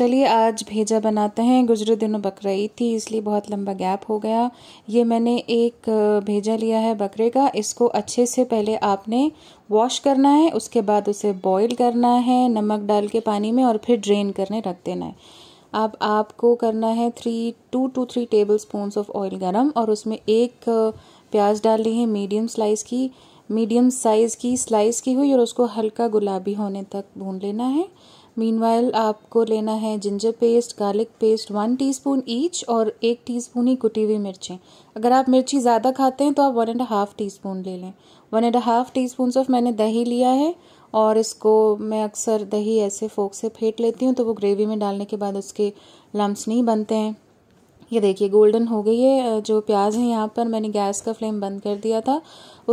चलिए आज भेजा बनाते हैं गुजरे दिनों बकरा थी इसलिए बहुत लंबा गैप हो गया ये मैंने एक भेजा लिया है बकरे का इसको अच्छे से पहले आपने वॉश करना है उसके बाद उसे बॉईल करना है नमक डाल के पानी में और फिर ड्रेन करने रख देना है अब आपको करना है three two two three tablespoons of oil गरम और उसमें एक प्याज डाल ली है मीडियम स्लाइस की मीडियम साइज़ की स्लाइस की हुई और उसको हल्का गुलाबी होने तक भून लेना है मीनवाइल आपको लेना है ginger paste garlic paste one teaspoon each और एक टीस्पून ही कुटी हुई मिर्ची अगर आप मिर्ची ज़्यादा खाते हैं तो आप one and half teaspoon ले लें one and half teaspoon of मैंने दही लिया है और इसको मैं अक्सर दही ऐसे फोक से फेंट लेती हूँ तो वो ग्रेवी में डालने के बाद उसके लम्स नहीं बनते हैं ये देखिए गोल्डन हो गई है जो प्याज है यहाँ पर मैंने गैस का फ्लेम बंद कर दिया था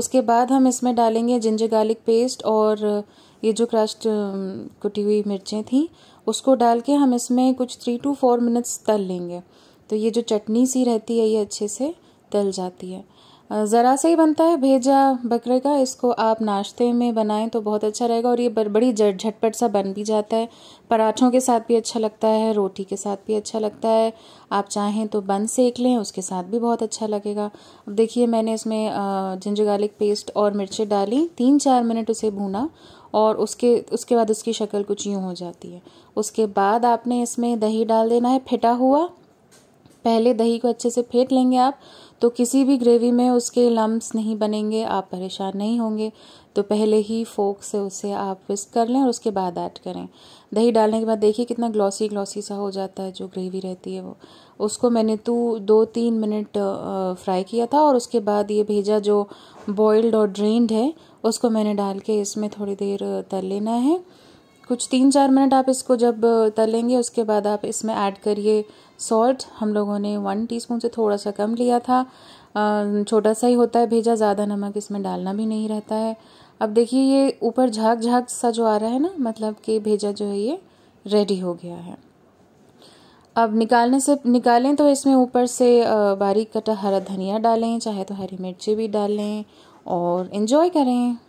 उसके बाद हम इसमें डालेंगे जिंजर गार्लिक पेस्ट और ये जो क्रस्ट कुटी हुई मिर्चें थी उसको डाल के हम इसमें कुछ थ्री टू फोर मिनट्स तल लेंगे तो ये जो चटनी सी रहती है ये अच्छे से तल जाती है ज़रा सा ही बनता है भेजा बकरे का इसको आप नाश्ते में बनाएं तो बहुत अच्छा रहेगा और ये बड़ी झटपट सा बन भी जाता है पराठों के साथ भी अच्छा लगता है रोटी के साथ भी अच्छा लगता है आप चाहें तो बन सेक लें उसके साथ भी बहुत अच्छा लगेगा अब देखिए मैंने इसमें जिंजर गार्लिक पेस्ट और मिर्चें डाली तीन चार मिनट उसे भूना और उसके उसके बाद उसकी शक्ल कुछ यूँ हो जाती है उसके बाद आपने इसमें दही डाल देना है फिटा हुआ पहले दही को अच्छे से फेंट लेंगे आप तो किसी भी ग्रेवी में उसके लम्ब्स नहीं बनेंगे आप परेशान नहीं होंगे तो पहले ही फोक से उसे आप विस्क कर लें और उसके बाद ऐड करें दही डालने के बाद देखिए कितना ग्लॉसी ग्लॉसी सा हो जाता है जो ग्रेवी रहती है वो उसको मैंने तो दो तीन मिनट फ्राई किया था और उसके बाद ये भेजा जो बॉयल्ड और ड्रेन्ड है उसको मैंने डाल के इसमें थोड़ी देर तल लेना है कुछ तीन चार मिनट आप इसको जब तलेंगे उसके बाद आप इसमें ऐड करिए सॉल्ट हम लोगों ने वन टीस्पून से थोड़ा सा कम लिया था छोटा सा ही होता है भेजा ज़्यादा नमक इसमें डालना भी नहीं रहता है अब देखिए ये ऊपर झाग झाग सा जो आ रहा है ना मतलब कि भेजा जो है ये रेडी हो गया है अब निकालने से निकालें तो इसमें ऊपर से बारीक कटा हरा धनिया डालें चाहे तो हरी मिर्ची भी डालें और इन्जॉय करें